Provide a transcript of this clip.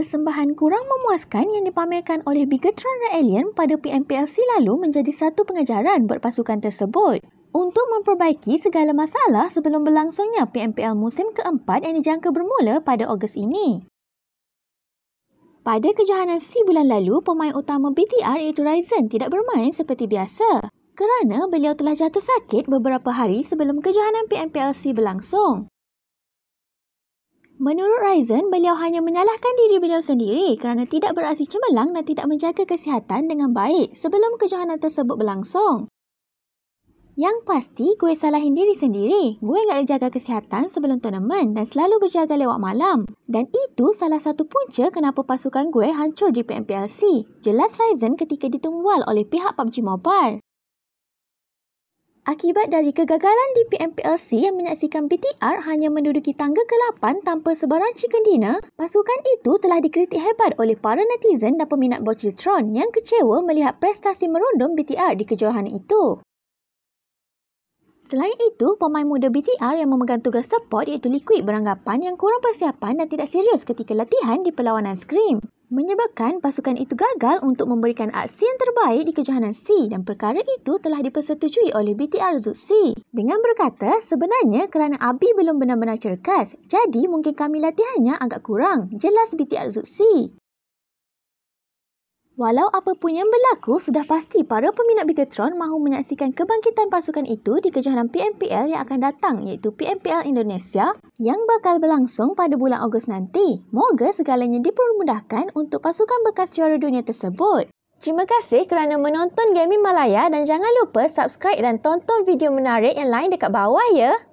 persembahan kurang memuaskan yang dipamerkan oleh Bigetron Red Alien pada PMPLC lalu menjadi satu pengajaran buat pasukan tersebut. Untuk memperbaiki segala masalah sebelum berlangsungnya PMPL musim keempat yang dijangka bermula pada Ogos ini. Pada kejohanan C bulan lalu, pemain utama BTR iaitu Ryzen tidak bermain seperti biasa kerana beliau telah jatuh sakit beberapa hari sebelum kejohanan PMPLC berlangsung. Menurut Ryzen, beliau hanya menyalahkan diri beliau sendiri kerana tidak beraksi cemerlang dan tidak menjaga kesihatan dengan baik sebelum kejohanan tersebut berlangsung. Yang pasti, gue salahin diri sendiri. Gue gak jaga kesihatan sebelum turnamen dan selalu berjaga lewat malam. Dan itu salah satu punca kenapa pasukan gue hancur di PMPLC. Jelas Ryzen ketika ditemual oleh pihak PUBG Mobile. Akibat dari kegagalan di PMPLC yang menyaksikan BTR hanya menduduki tangga ke-8 tanpa sebarang chicken dinner, pasukan itu telah dikritik hebat oleh para netizen dan peminat bocil Tron yang kecewa melihat prestasi merundum BTR di kejohanan itu. Selain itu, pemain muda BTR yang memegang tugas support iaitu Liquid beranggapan yang kurang persiapan dan tidak serius ketika latihan di perlawanan Scream menyebabkan pasukan itu gagal untuk memberikan aksi yang terbaik di kejohanan C dan perkara itu telah dipersetujui oleh BTR Zuk C. Dengan berkata, sebenarnya kerana Abi belum benar-benar cerkas, jadi mungkin kami latihannya agak kurang, jelas BTR Zuk C. Walau apa pun yang berlaku, sudah pasti para peminat Bigatron mahu menyaksikan kebangkitan pasukan itu di kejohanan PMPL yang akan datang iaitu PMPL Indonesia yang bakal berlangsung pada bulan Ogos nanti. Moga segalanya dipermudahkan untuk pasukan bekas juara dunia tersebut. Terima kasih kerana menonton Gaming Malaya dan jangan lupa subscribe dan tonton video menarik yang lain dekat bawah ya.